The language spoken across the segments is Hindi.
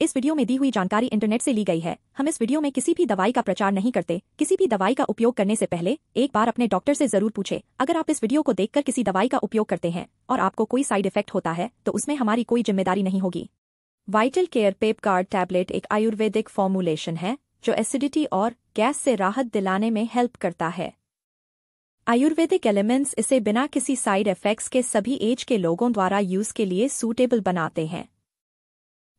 इस वीडियो में दी हुई जानकारी इंटरनेट से ली गई है हम इस वीडियो में किसी भी दवाई का प्रचार नहीं करते किसी भी दवाई का उपयोग करने से पहले एक बार अपने डॉक्टर से जरूर पूछे अगर आप इस वीडियो को देखकर किसी दवाई का उपयोग करते हैं और आपको कोई साइड इफेक्ट होता है तो उसमें हमारी कोई जिम्मेदारी नहीं होगी vital care pep card tablet एक आयुर्वेदिक फॉर्मुलेशन है जो एसिडिटी और गैस से राहत दिलाने में हेल्प करता है आयुर्वेदिक एलिमेंट्स इसे बिना किसी साइड इफेक्ट्स के सभी एज के लोगों द्वारा यूज के लिए सूटेबल बनाते हैं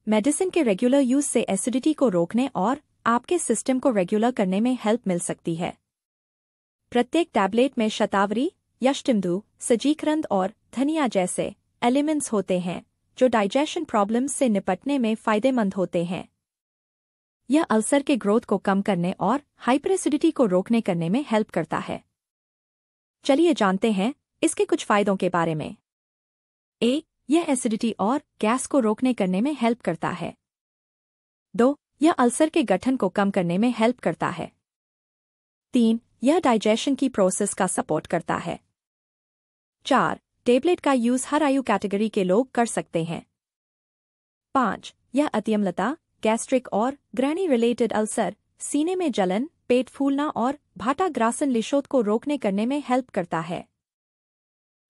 मेडिसिन के रेगुलर यूज से एसिडिटी को रोकने और आपके सिस्टम को रेगुलर करने में हेल्प मिल सकती है प्रत्येक टैबलेट में शतावरी यष्टिमधु सजीकरंद और धनिया जैसे एलिमेंट्स होते हैं जो डाइजेशन प्रॉब्लम्स से निपटने में फायदेमंद होते हैं यह अल्सर के ग्रोथ को कम करने और हाइपर एसिडिटी को रोकने करने में हेल्प करता है चलिए जानते हैं इसके कुछ फायदों के बारे में एक यह एसिडिटी और गैस को रोकने करने में हेल्प करता है दो यह अल्सर के गठन को कम करने में हेल्प करता है तीन यह डाइजेशन की प्रोसेस का सपोर्ट करता है चार टेबलेट का यूज हर आयु कैटेगरी के लोग कर सकते हैं पांच यह अतियमलता गैस्ट्रिक और ग्रैनी रिलेटेड अल्सर सीने में जलन पेट फूलना और भाटा ग्रासन लिशोत को रोकने करने में हेल्प करता है